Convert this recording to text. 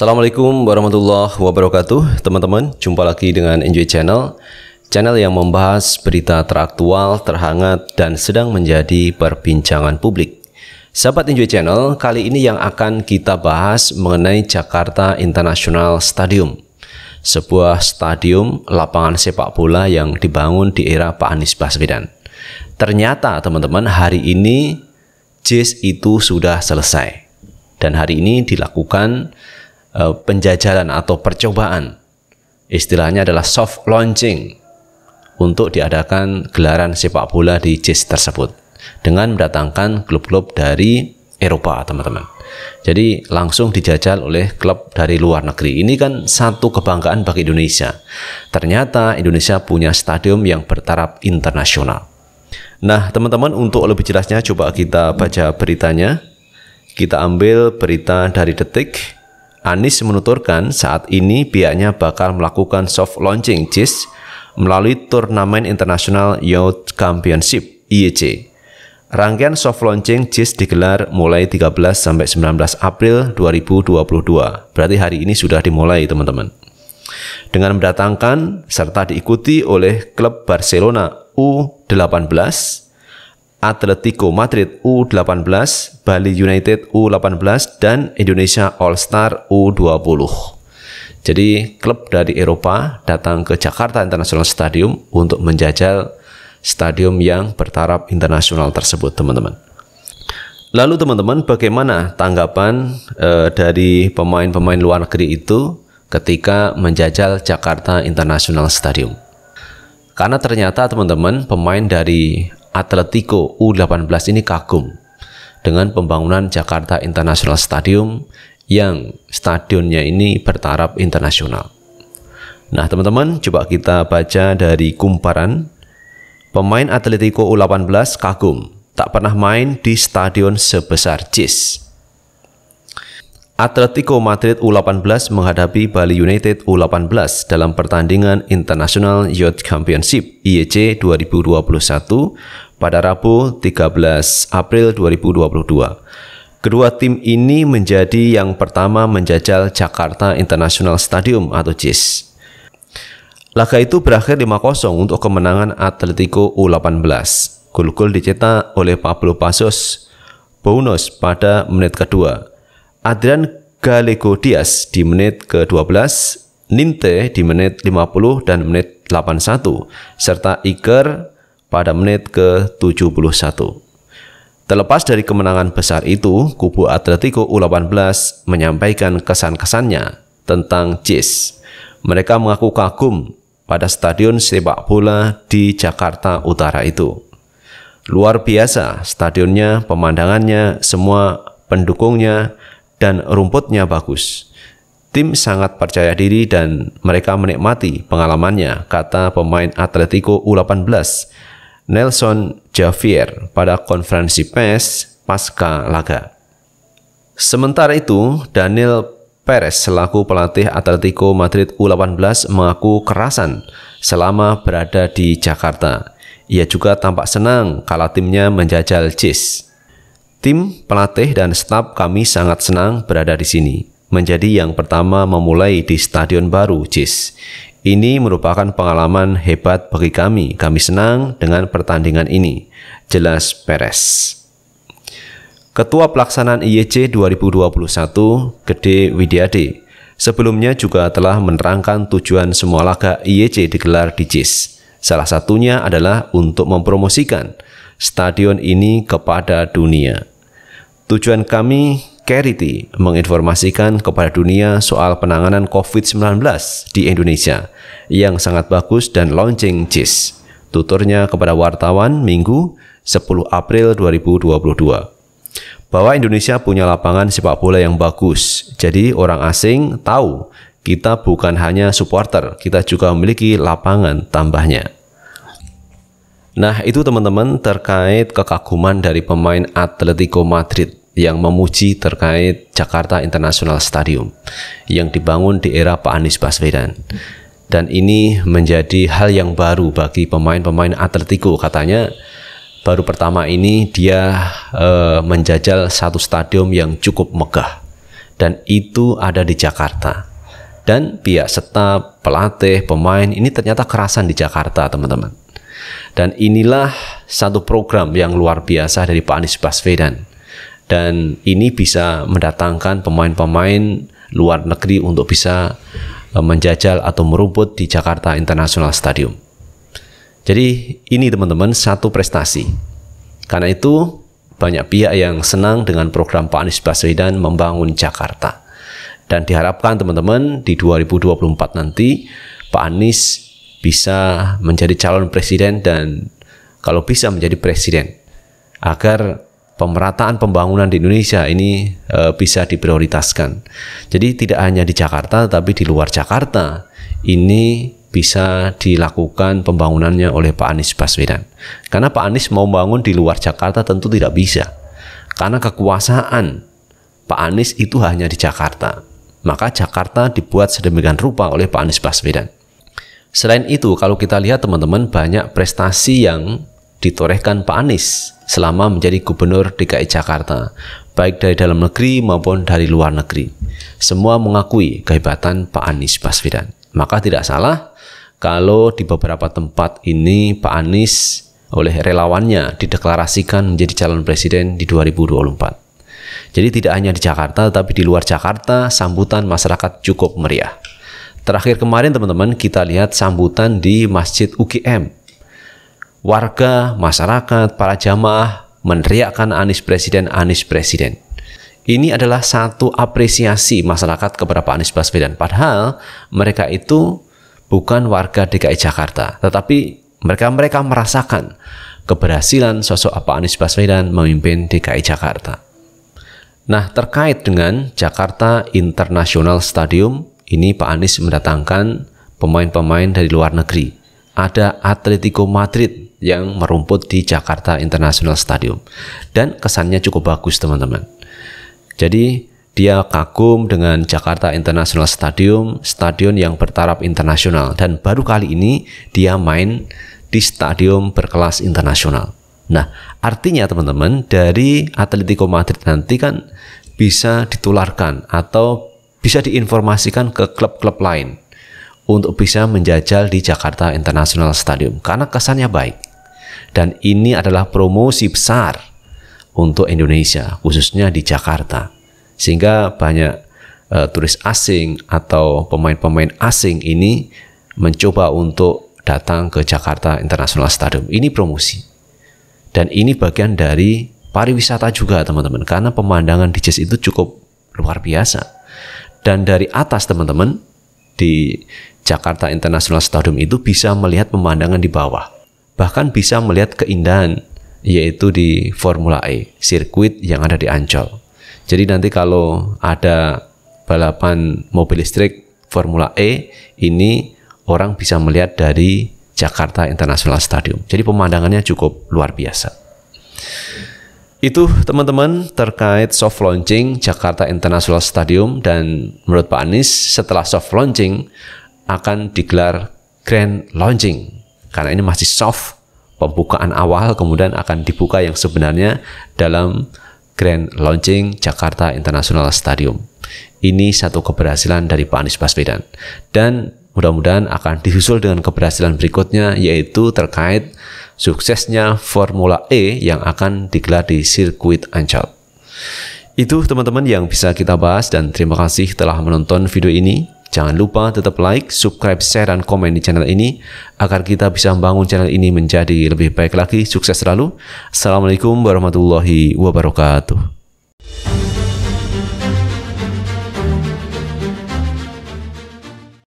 Assalamualaikum warahmatullahi wabarakatuh Teman-teman, jumpa lagi dengan Enjoy Channel Channel yang membahas berita teraktual, terhangat, dan sedang menjadi perbincangan publik Sahabat Enjoy Channel, kali ini yang akan kita bahas mengenai Jakarta International Stadium Sebuah stadium lapangan sepak bola yang dibangun di era Pak Anies Baswedan Ternyata teman-teman hari ini JIS itu sudah selesai dan hari ini dilakukan Eh, penjajalan atau percobaan. Istilahnya adalah soft launching untuk diadakan gelaran sepak bola di JIS tersebut dengan mendatangkan klub-klub dari Eropa, teman-teman. Jadi langsung dijajal oleh klub dari luar negeri. Ini kan satu kebanggaan bagi Indonesia. Ternyata Indonesia punya stadium yang bertaraf internasional. Nah, teman-teman, untuk lebih jelasnya coba kita baca beritanya. Kita ambil berita dari Detik Anies menuturkan saat ini pihaknya bakal melakukan soft launching JIS melalui turnamen internasional Youth Championship (IEC). Rangkaian soft launching JIS digelar mulai 13 sampai 19 April 2022. Berarti hari ini sudah dimulai, teman-teman. Dengan mendatangkan serta diikuti oleh klub Barcelona U18, Atletico Madrid U18, Bali United U18, dan Indonesia All Star U20. Jadi klub dari Eropa datang ke Jakarta International Stadium untuk menjajal stadium yang bertaraf internasional tersebut, teman-teman. Lalu teman-teman, bagaimana tanggapan eh, dari pemain-pemain luar negeri itu ketika menjajal Jakarta International Stadium? Karena ternyata teman-teman, pemain dari Atletico U18 ini kagum dengan pembangunan Jakarta International Stadium yang stadionnya ini bertaraf internasional. Nah, teman-teman, coba kita baca dari kumparan. Pemain Atletico U18 kagum tak pernah main di stadion sebesar JIS. Atletico Madrid U18 menghadapi Bali United U18 dalam pertandingan International Youth Championship IEC 2021 pada Rabu 13 April 2022. Kedua tim ini menjadi yang pertama menjajal Jakarta International Stadium atau JIS. Laga itu berakhir 5-0 untuk kemenangan Atletico U18. Gol-gol dicetak oleh Pablo Pasos Bonus pada menit kedua Adrian Gallego Diaz di menit ke-12, Ninte di menit 50 dan menit 81, serta Iker pada menit ke-71. Terlepas dari kemenangan besar itu, kubu Atletico U18 menyampaikan kesan-kesannya tentang JIS. Mereka mengaku kagum pada stadion sepak bola di Jakarta Utara itu. Luar biasa stadionnya, pemandangannya, semua pendukungnya, dan rumputnya bagus. Tim sangat percaya diri dan mereka menikmati pengalamannya, kata pemain Atletico U18 Nelson Javier pada konferensi PES pasca laga. Sementara itu, Daniel Perez selaku pelatih Atletico Madrid U18 mengaku kerasan selama berada di Jakarta. Ia juga tampak senang kalau timnya menjajal CIS. Tim, pelatih, dan staf kami sangat senang berada di sini. Menjadi yang pertama memulai di Stadion Baru, JIS. Ini merupakan pengalaman hebat bagi kami. Kami senang dengan pertandingan ini. Jelas Peres. Ketua Pelaksanaan IEC 2021, Gede Widiade, sebelumnya juga telah menerangkan tujuan semua laga IEC digelar di JIS. Salah satunya adalah untuk mempromosikan stadion ini kepada dunia. Tujuan kami, Carity, menginformasikan kepada dunia soal penanganan COVID-19 di Indonesia yang sangat bagus dan launching JIS. Tuturnya kepada wartawan Minggu 10 April 2022. Bahwa Indonesia punya lapangan sepak bola yang bagus, jadi orang asing tahu kita bukan hanya supporter, kita juga memiliki lapangan tambahnya. Nah, itu teman-teman terkait kekaguman dari pemain Atletico Madrid yang memuji terkait Jakarta International Stadium yang dibangun di era Pak Anies Baswedan. Dan ini menjadi hal yang baru bagi pemain-pemain Atletico katanya baru pertama ini dia eh, menjajal satu stadium yang cukup megah dan itu ada di Jakarta. Dan pihak serta pelatih, pemain ini ternyata kerasan di Jakarta, teman-teman. Dan inilah satu program yang luar biasa dari Pak Anies Baswedan dan ini bisa mendatangkan pemain-pemain luar negeri untuk bisa e, menjajal atau merumput di Jakarta International Stadium. Jadi ini teman-teman satu prestasi. Karena itu banyak pihak yang senang dengan program Pak Anies Baswedan membangun Jakarta. Dan diharapkan teman-teman di 2024 nanti Pak Anies bisa menjadi calon presiden dan kalau bisa menjadi presiden agar pemerataan pembangunan di Indonesia ini e, bisa diprioritaskan. Jadi tidak hanya di Jakarta tapi di luar Jakarta ini bisa dilakukan pembangunannya oleh Pak Anies Baswedan. Karena Pak Anies mau bangun di luar Jakarta tentu tidak bisa. Karena kekuasaan Pak Anies itu hanya di Jakarta. Maka Jakarta dibuat sedemikian rupa oleh Pak Anies Baswedan. Selain itu, kalau kita lihat teman-teman banyak prestasi yang ditorehkan Pak Anies selama menjadi gubernur DKI Jakarta, baik dari dalam negeri maupun dari luar negeri. Semua mengakui kehebatan Pak Anies Baswedan. Maka tidak salah kalau di beberapa tempat ini Pak Anies oleh relawannya dideklarasikan menjadi calon presiden di 2024. Jadi tidak hanya di Jakarta, tapi di luar Jakarta sambutan masyarakat cukup meriah. Terakhir kemarin teman-teman kita lihat sambutan di Masjid UGM warga, masyarakat, para jamaah meneriakkan Anies Presiden, Anies Presiden. Ini adalah satu apresiasi masyarakat kepada Pak Anies Baswedan. Padahal mereka itu bukan warga DKI Jakarta, tetapi mereka-mereka merasakan keberhasilan sosok Pak Anies Baswedan memimpin DKI Jakarta. Nah, terkait dengan Jakarta International Stadium, ini Pak Anies mendatangkan pemain-pemain dari luar negeri ada Atletico Madrid yang merumput di Jakarta International Stadium dan kesannya cukup bagus teman-teman. Jadi dia kagum dengan Jakarta International Stadium, stadion yang bertaraf internasional dan baru kali ini dia main di stadion berkelas internasional. Nah, artinya teman-teman dari Atletico Madrid nanti kan bisa ditularkan atau bisa diinformasikan ke klub-klub lain untuk bisa menjajal di Jakarta International Stadium karena kesannya baik. Dan ini adalah promosi besar untuk Indonesia, khususnya di Jakarta. Sehingga banyak uh, turis asing atau pemain-pemain asing ini mencoba untuk datang ke Jakarta International Stadium. Ini promosi. Dan ini bagian dari pariwisata juga teman-teman karena pemandangan di JIS itu cukup luar biasa. Dan dari atas teman-teman di Jakarta International Stadium itu bisa melihat pemandangan di bawah. Bahkan bisa melihat keindahan yaitu di Formula E, sirkuit yang ada di Ancol. Jadi nanti kalau ada balapan mobil listrik Formula E, ini orang bisa melihat dari Jakarta International Stadium. Jadi pemandangannya cukup luar biasa. Itu teman-teman terkait soft launching Jakarta International Stadium dan menurut Pak Anies setelah soft launching akan digelar grand launching karena ini masih soft pembukaan awal kemudian akan dibuka yang sebenarnya dalam grand launching Jakarta International Stadium. Ini satu keberhasilan dari Pak Anies Baswedan dan mudah-mudahan akan disusul dengan keberhasilan berikutnya yaitu terkait suksesnya Formula E yang akan digelar di sirkuit Ancol. Itu teman-teman yang bisa kita bahas dan terima kasih telah menonton video ini. Jangan lupa tetap like, subscribe, share, dan komen di channel ini agar kita bisa membangun channel ini menjadi lebih baik lagi. Sukses selalu. Assalamualaikum warahmatullahi wabarakatuh.